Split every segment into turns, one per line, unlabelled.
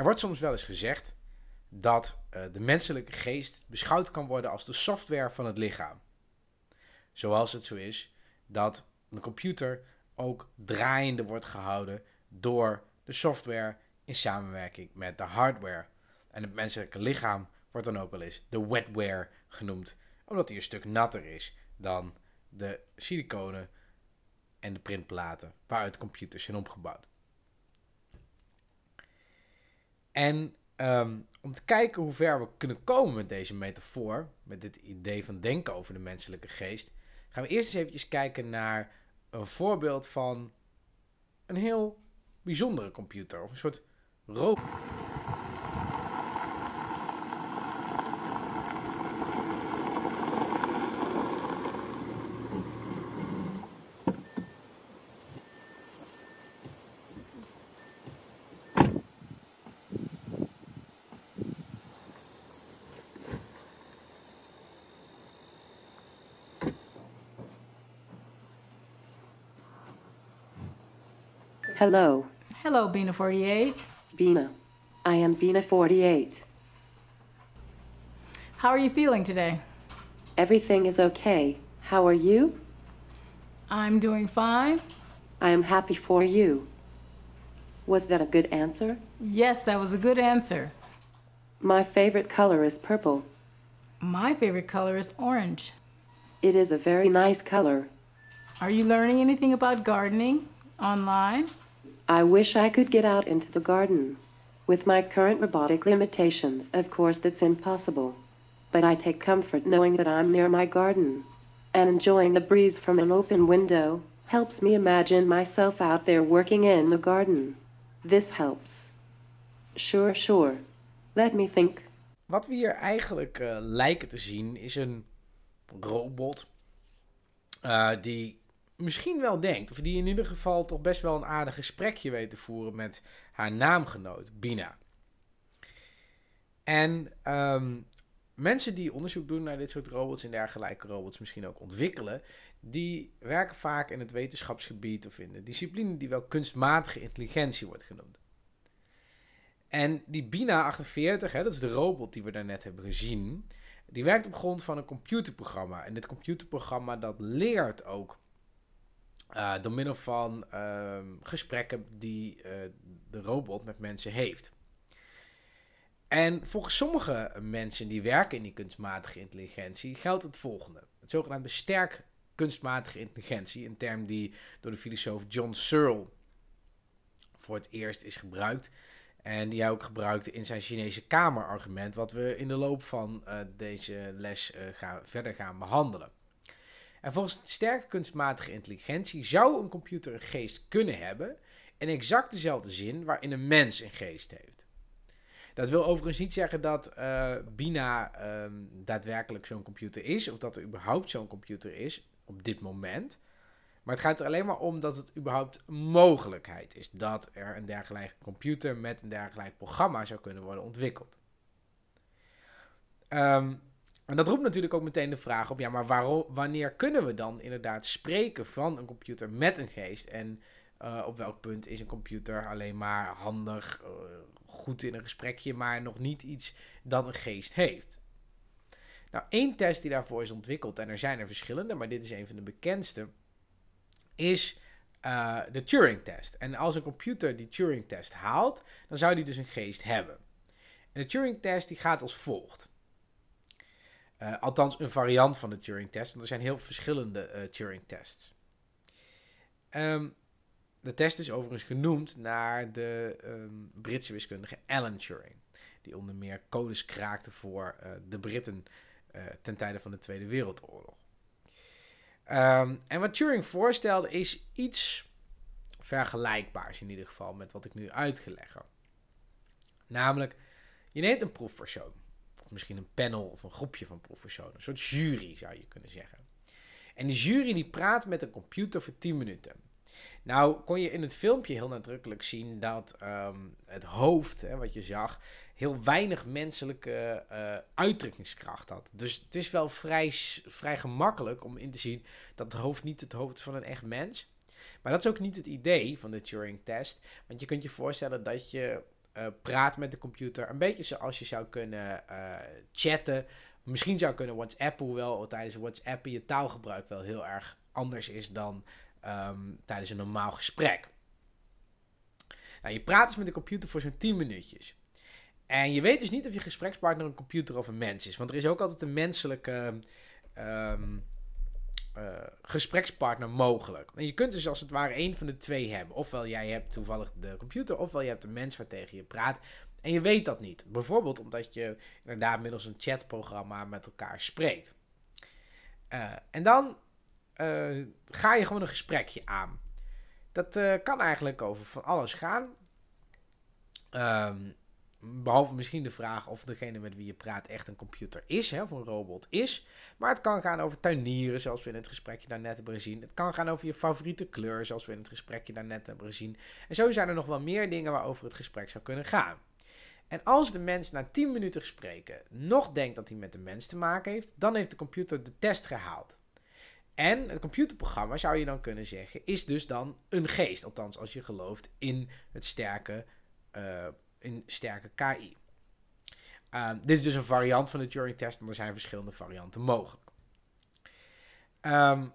Er wordt soms wel eens gezegd dat eh, de menselijke geest beschouwd kan worden als de software van het lichaam. Zoals het zo is dat een computer ook draaiende wordt gehouden door de software in samenwerking met de hardware. En het menselijke lichaam wordt dan ook wel eens de wetware genoemd, omdat die een stuk natter is dan de siliconen en de printplaten waaruit computers zijn opgebouwd. En ehm, om te kijken hoe ver we kunnen komen met deze metafoor, met dit idee van denken over de menselijke geest, gaan we eerst eens eventjes kijken naar een voorbeeld van een heel bijzondere computer, of een soort robot. Hello. Hello, Bina 48. Bina. I am Bina 48. How are you feeling today? Everything is okay. How are you? I'm doing fine. I am happy for you. Was that a good answer? Yes, that was a good answer. My favorite color is purple. My favorite color is orange. It is a very nice color. Are you learning anything about gardening online? I wish I could get out into the garden. With my current robotic limitations, of course that's impossible. But I take comfort knowing that I'm near my garden. And enjoying the breeze from an open window helps me imagine myself out there working in the garden. This helps. Sure, sure. Let me think. Wat we hier eigenlijk uh, lijken te zien is een robot uh, die misschien wel denkt, of die in ieder geval toch best wel een aardig gesprekje weet te voeren met haar naamgenoot, Bina. En ehm, mensen die onderzoek doen naar dit soort robots en dergelijke robots misschien ook ontwikkelen, die werken vaak in het wetenschapsgebied of in de discipline die wel kunstmatige intelligentie wordt genoemd. En die Bina 48, hè, dat is de robot die we daarnet hebben gezien, die werkt op grond van een computerprogramma. En dit computerprogramma dat leert ook eh, door middel van ehm, gesprekken die eh, de robot met mensen heeft. En volgens sommige mensen die werken in die kunstmatige intelligentie geldt het volgende. Het zogenaamde sterk kunstmatige intelligentie, een term die door de filosoof John Searle voor het eerst is gebruikt. En die hij ook gebruikte in zijn Chinese kamerargument, wat we in de loop van eh, deze les gaan, verder gaan behandelen. En volgens sterke kunstmatige intelligentie zou een computer een geest kunnen hebben in exact dezelfde zin waarin een mens een geest heeft. Dat wil overigens niet zeggen dat eh, Bina ehm, daadwerkelijk zo'n computer is, of dat er überhaupt zo'n computer is op dit moment. Maar het gaat er alleen maar om dat het überhaupt een mogelijkheid is dat er een dergelijke computer met een dergelijk programma zou kunnen worden ontwikkeld. Ehm. En dat roept natuurlijk ook meteen de vraag op: ja, maar waarom, wanneer kunnen we dan inderdaad spreken van een computer met een geest? En eh, op welk punt is een computer alleen maar handig, eh, goed in een gesprekje, maar nog niet iets dat een geest heeft? Nou, één test die daarvoor is ontwikkeld, en er zijn er verschillende, maar dit is een van de bekendste, is eh, de Turing-test. En als een computer die Turing-test haalt, dan zou die dus een geest hebben. En de Turing-test die gaat als volgt. Eh, althans, een variant van de Turing-test, want er zijn heel verschillende eh, Turing-tests. Ehm, de test is overigens genoemd naar de ehm, Britse wiskundige Alan Turing, die onder meer codes kraakte voor eh, de Britten ten tijde van de Tweede Wereldoorlog. Ehm, en wat Turing voorstelde is iets vergelijkbaars in ieder geval met wat ik nu uitgelegd, Namelijk, je neemt een proefpersoon misschien een panel of een groepje van proefpersonen. Een soort jury zou je kunnen zeggen. En die jury die praat met een computer voor 10 minuten. Nou kon je in het filmpje heel nadrukkelijk zien dat ehm, het hoofd, hè, wat je zag, heel weinig menselijke eh, uitdrukkingskracht had. Dus het is wel vrij, vrij gemakkelijk om in te zien dat het hoofd niet het hoofd is van een echt mens. Maar dat is ook niet het idee van de Turing-test. Want je kunt je voorstellen dat je eh, praat met de computer. Een beetje zoals je zou kunnen eh, chatten. Misschien zou kunnen WhatsAppen, hoewel tijdens WhatsApp je taalgebruik wel heel erg anders is dan ehm, tijdens een normaal gesprek. Nou, je praat dus met de computer voor zo'n 10 minuutjes. En je weet dus niet of je gesprekspartner een computer of een mens is. Want er is ook altijd een menselijke ehm, eh, gesprekspartner mogelijk. En je kunt dus als het ware één van de twee hebben. Ofwel jij hebt toevallig de computer, ofwel je hebt een mens waar tegen je praat. En je weet dat niet. Bijvoorbeeld omdat je inderdaad middels een chatprogramma met elkaar spreekt. Eh, en dan eh, ga je gewoon een gesprekje aan. Dat kan eigenlijk over van alles gaan. Um, behalve misschien de vraag of degene met wie je praat echt een computer is, hè, of een robot is. Maar het kan gaan over tuinieren, zoals we in het gesprekje daarnet hebben gezien. Het kan gaan over je favoriete kleur, zoals we in het gesprekje daarnet hebben gezien. En zo zijn er nog wel meer dingen waarover het gesprek zou kunnen gaan. En als de mens na 10 minuten spreken nog denkt dat hij met de mens te maken heeft, dan heeft de computer de test gehaald. En het computerprogramma, zou je dan kunnen zeggen, is dus dan een geest. Althans, als je gelooft in het sterke uh, een sterke KI. Ehm, dit is dus een variant van de Turing-test, maar er zijn verschillende varianten mogelijk. Ehm,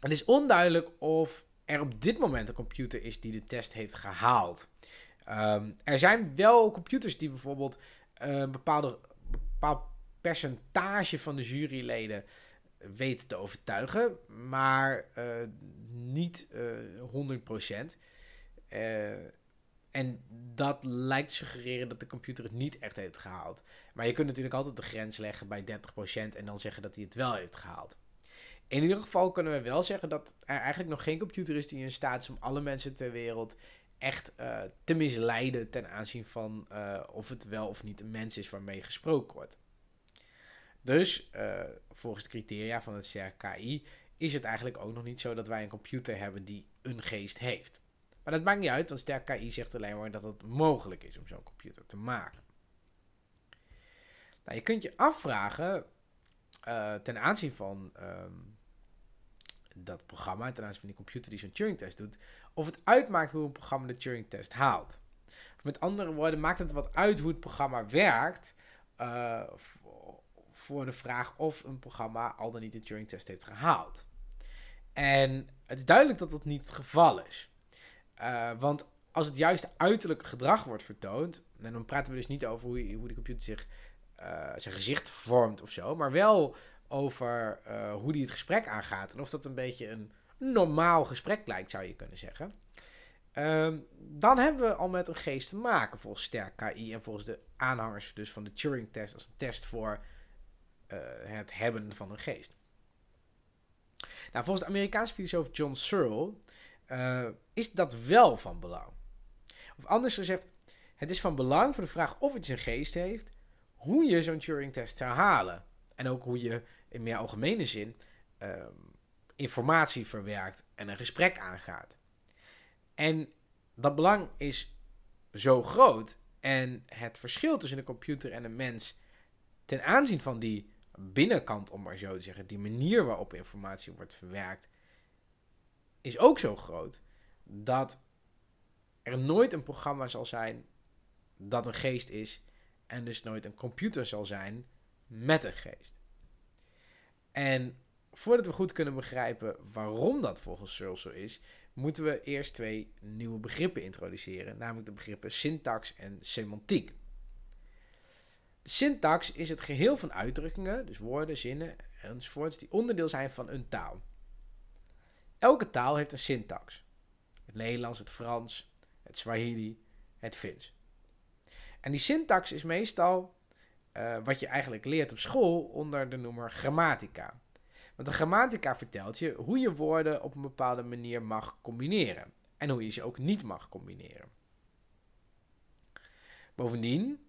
het is onduidelijk of er op dit moment een computer is die de test heeft gehaald. Ehm, er zijn wel computers die bijvoorbeeld een bepaalde, bepaald percentage van de juryleden weten te overtuigen, maar eh, niet uh, eh, 100%. En dat lijkt te suggereren dat de computer het niet echt heeft gehaald. Maar je kunt natuurlijk altijd de grens leggen bij 30% en dan zeggen dat hij het wel heeft gehaald. In ieder geval kunnen we wel zeggen dat er eigenlijk nog geen computer is die in staat is om alle mensen ter wereld echt eh, te misleiden ten aanzien van eh, of het wel of niet een mens is waarmee gesproken wordt. Dus eh, volgens de criteria van het CRKI is het eigenlijk ook nog niet zo dat wij een computer hebben die een geest heeft. Maar dat maakt niet uit, want sterk KI zegt alleen maar dat het mogelijk is om zo'n computer te maken. Nou, je kunt je afvragen eh, ten aanzien van ehm, dat programma, ten aanzien van die computer die zo'n Turing-test doet, of het uitmaakt hoe een programma de Turing-test haalt. Of met andere woorden, maakt het wat uit hoe het programma werkt eh, voor de vraag of een programma al dan niet de Turing-test heeft gehaald. En het is duidelijk dat dat niet het geval is. Eh, want als het juist uiterlijk gedrag wordt vertoond, en dan praten we dus niet over hoe, hoe de computer zich, eh, zijn gezicht vormt of zo, maar wel over eh, hoe die het gesprek aangaat. En of dat een beetje een normaal gesprek lijkt, zou je kunnen zeggen. Ehm, dan hebben we al met een geest te maken volgens sterk KI en volgens de aanhangers dus van de Turing-test als een test voor het hebben van een geest. Nou, volgens de Amerikaanse filosoof John Searle eh, is dat wel van belang? Of anders gezegd, het is van belang voor de vraag of iets een geest heeft, hoe je zo'n Turing-test zou halen. En ook hoe je in meer algemene zin ehm, informatie verwerkt en een gesprek aangaat. En dat belang is zo groot en het verschil tussen een computer en een mens ten aanzien van die binnenkant, om maar zo te zeggen, die manier waarop informatie wordt verwerkt is ook zo groot dat er nooit een programma zal zijn dat een geest is en dus nooit een computer zal zijn met een geest. En voordat we goed kunnen begrijpen waarom dat volgens Searle zo is, moeten we eerst twee nieuwe begrippen introduceren, namelijk de begrippen syntax en semantiek. syntax is het geheel van uitdrukkingen, dus woorden, zinnen enzovoorts, die onderdeel zijn van een taal. Elke taal heeft een syntax. Het Nederlands, het Frans, het Swahili, het Fins. En die syntax is meestal eh, wat je eigenlijk leert op school onder de noemer grammatica. Want de grammatica vertelt je hoe je woorden op een bepaalde manier mag combineren en hoe je ze ook niet mag combineren. Bovendien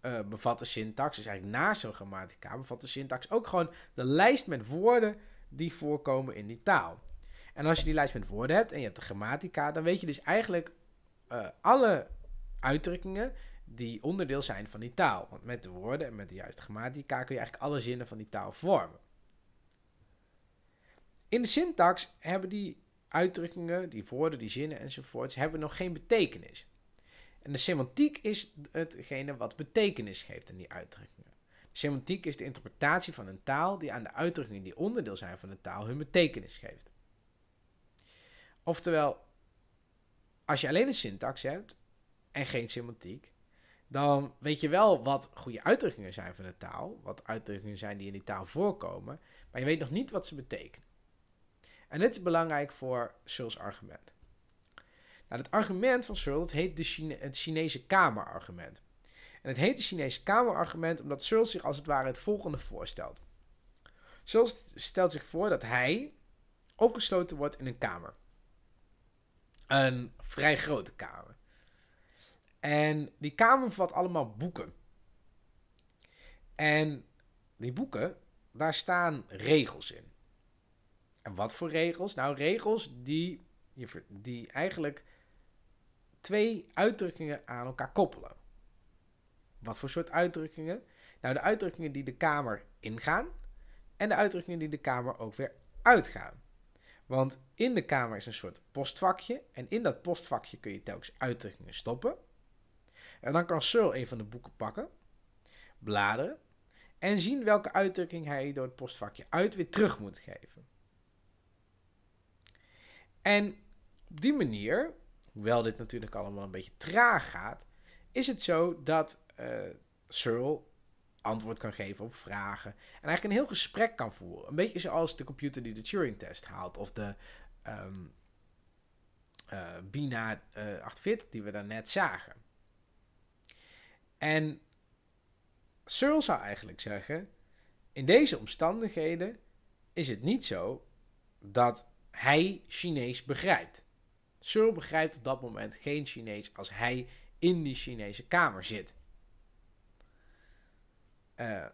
eh, bevat de syntax, dus eigenlijk naast zo'n grammatica, bevat de syntax ook gewoon de lijst met woorden die voorkomen in die taal. En als je die lijst met woorden hebt en je hebt de grammatica, dan weet je dus eigenlijk eh, alle uitdrukkingen die onderdeel zijn van die taal. Want met de woorden en met de juiste grammatica kun je eigenlijk alle zinnen van die taal vormen. In de syntax hebben die uitdrukkingen, die woorden, die zinnen enzovoorts, hebben nog geen betekenis. En de semantiek is hetgene wat betekenis geeft aan die uitdrukkingen. Semantiek is de interpretatie van een taal die aan de uitdrukkingen die onderdeel zijn van de taal hun betekenis geeft. Oftewel, als je alleen een syntax hebt en geen semantiek, dan weet je wel wat goede uitdrukkingen zijn van de taal, wat uitdrukkingen zijn die in die taal voorkomen, maar je weet nog niet wat ze betekenen. En dit is belangrijk voor Searle's argument. Nou, het argument van Searle heet de het Chinese kamerargument. En het heet de Chinese Kamerargument omdat Searle zich als het ware het volgende voorstelt. Searls stelt zich voor dat hij opgesloten wordt in een kamer. Een vrij grote kamer. En die kamer bevat allemaal boeken. En die boeken, daar staan regels in. En wat voor regels? Nou, regels die, die eigenlijk twee uitdrukkingen aan elkaar koppelen. Wat voor soort uitdrukkingen? Nou, de uitdrukkingen die de Kamer ingaan en de uitdrukkingen die de Kamer ook weer uitgaan. Want in de Kamer is een soort postvakje en in dat postvakje kun je telkens uitdrukkingen stoppen. En dan kan Searle een van de boeken pakken, bladeren en zien welke uitdrukking hij door het postvakje uit weer terug moet geven. En op die manier, hoewel dit natuurlijk allemaal een beetje traag gaat, is het zo dat eh, Searle antwoord kan geven op vragen. En eigenlijk een heel gesprek kan voeren. Een beetje zoals de computer die de Turing-test haalt. Of de ehm, eh, Bina uh, eh, 48 die we daarnet zagen. En Searle zou eigenlijk zeggen... In deze omstandigheden is het niet zo dat hij Chinees begrijpt. Searle begrijpt op dat moment geen Chinees als hij in die Chinese kamer zit. Eh,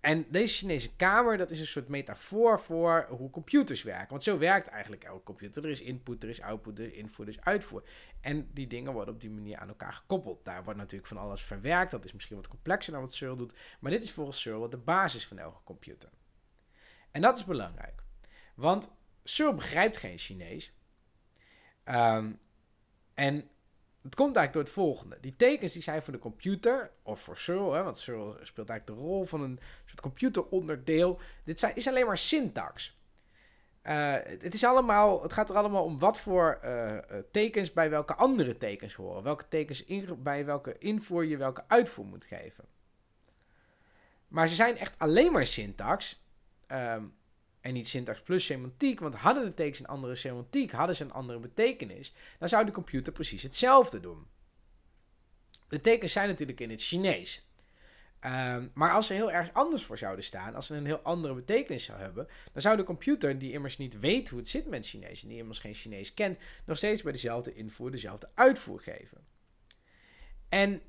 en deze Chinese kamer, dat is een soort metafoor voor hoe computers werken. Want zo werkt eigenlijk elke computer. Er is input, er is output, er is invoer, er is uitvoer. En die dingen worden op die manier aan elkaar gekoppeld. Daar wordt natuurlijk van alles verwerkt. Dat is misschien wat complexer dan wat Searle doet. Maar dit is volgens Searle de basis van elke computer. En dat is belangrijk. Want Searle begrijpt geen Chinees. Ehm, en het komt eigenlijk door het volgende. Die tekens die zijn voor de computer, of voor Searle, want Searle speelt eigenlijk de rol van een soort computeronderdeel. Dit zijn, is alleen maar syntax. Eh, het, is allemaal, het gaat er allemaal om wat voor eh, eh, tekens bij welke andere tekens horen. Welke tekens in, bij welke invoer je welke uitvoer moet geven. Maar ze zijn echt alleen maar syntax. Um, en niet syntax plus semantiek. Want hadden de tekens een andere semantiek, hadden ze een andere betekenis, dan zou de computer precies hetzelfde doen. De tekens zijn natuurlijk in het Chinees. Ehm, maar als ze heel erg anders voor zouden staan, als ze een heel andere betekenis zou hebben, dan zou de computer, die immers niet weet hoe het zit met Chinees en die immers geen Chinees kent, nog steeds bij dezelfde invoer dezelfde uitvoer geven. En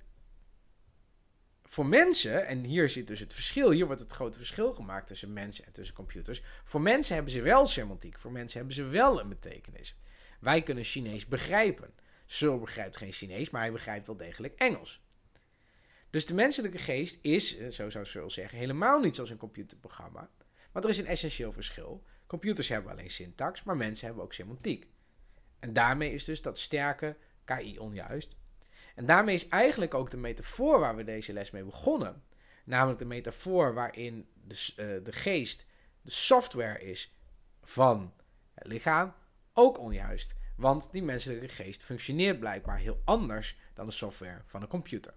voor mensen, en hier zit dus het verschil, hier wordt het grote verschil gemaakt tussen mensen en tussen computers. Voor mensen hebben ze wel semantiek, voor mensen hebben ze wel een betekenis. Wij kunnen Chinees begrijpen. Sur begrijpt geen Chinees, maar hij begrijpt wel degelijk Engels. Dus de menselijke geest is, eh, zo zou Searle zeggen, helemaal niet zoals een computerprogramma. Maar er is een essentieel verschil. Computers hebben alleen syntax, maar mensen hebben ook semantiek. En daarmee is dus dat sterke KI onjuist en daarmee is eigenlijk ook de metafoor waar we deze les mee begonnen. Namelijk de metafoor waarin de, eh, de geest de software is van het lichaam, ook onjuist. Want die menselijke geest functioneert blijkbaar heel anders dan de software van een computer.